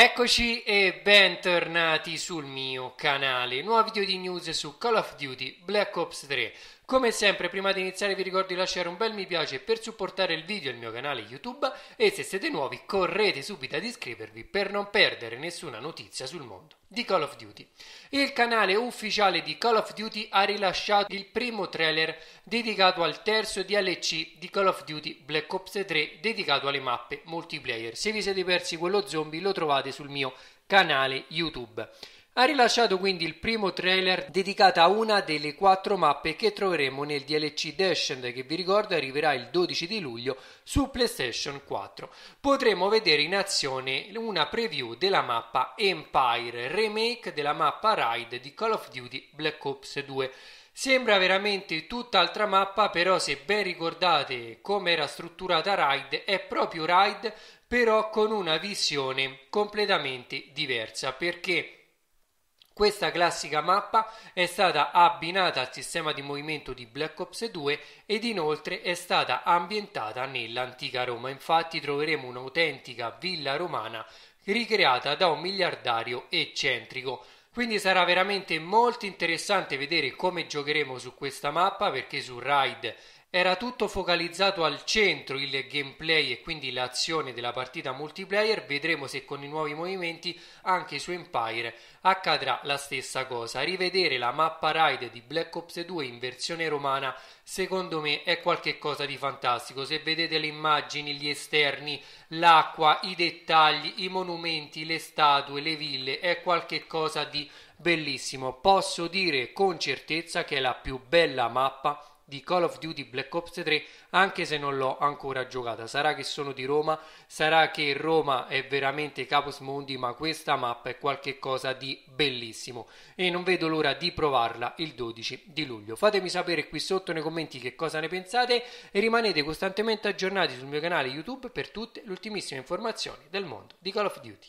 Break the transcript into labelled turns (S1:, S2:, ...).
S1: Eccoci e bentornati sul mio canale. Nuovo video di news su Call of Duty Black Ops 3. Come sempre prima di iniziare vi ricordo di lasciare un bel mi piace per supportare il video e il mio canale YouTube e se siete nuovi correte subito ad iscrivervi per non perdere nessuna notizia sul mondo di Call of Duty. Il canale ufficiale di Call of Duty ha rilasciato il primo trailer dedicato al terzo DLC di Call of Duty Black Ops 3 dedicato alle mappe multiplayer. Se vi siete persi quello zombie lo trovate sul mio canale YouTube. Ha rilasciato quindi il primo trailer dedicato a una delle quattro mappe che troveremo nel DLC Descend che vi ricordo arriverà il 12 di luglio su PlayStation 4. Potremo vedere in azione una preview della mappa Empire, remake della mappa Raid di Call of Duty Black Ops 2. Sembra veramente tutt'altra mappa, però se ben ricordate come era strutturata Raid, è proprio Raid, però con una visione completamente diversa, perché questa classica mappa è stata abbinata al sistema di movimento di Black Ops 2 ed inoltre è stata ambientata nell'antica Roma. Infatti troveremo un'autentica villa romana ricreata da un miliardario eccentrico. Quindi sarà veramente molto interessante vedere come giocheremo su questa mappa perché su Ride era tutto focalizzato al centro il gameplay e quindi l'azione della partita multiplayer, vedremo se con i nuovi movimenti anche su Empire accadrà la stessa cosa. Rivedere la mappa ride di Black Ops 2 in versione romana secondo me è qualcosa di fantastico. Se vedete le immagini, gli esterni, l'acqua, i dettagli, i monumenti, le statue, le ville, è qualcosa di bellissimo. Posso dire con certezza che è la più bella mappa di Call of Duty Black Ops 3 anche se non l'ho ancora giocata sarà che sono di Roma sarà che Roma è veramente capos mondi ma questa mappa è qualcosa di bellissimo e non vedo l'ora di provarla il 12 di luglio fatemi sapere qui sotto nei commenti che cosa ne pensate e rimanete costantemente aggiornati sul mio canale YouTube per tutte le ultimissime informazioni del mondo di Call of Duty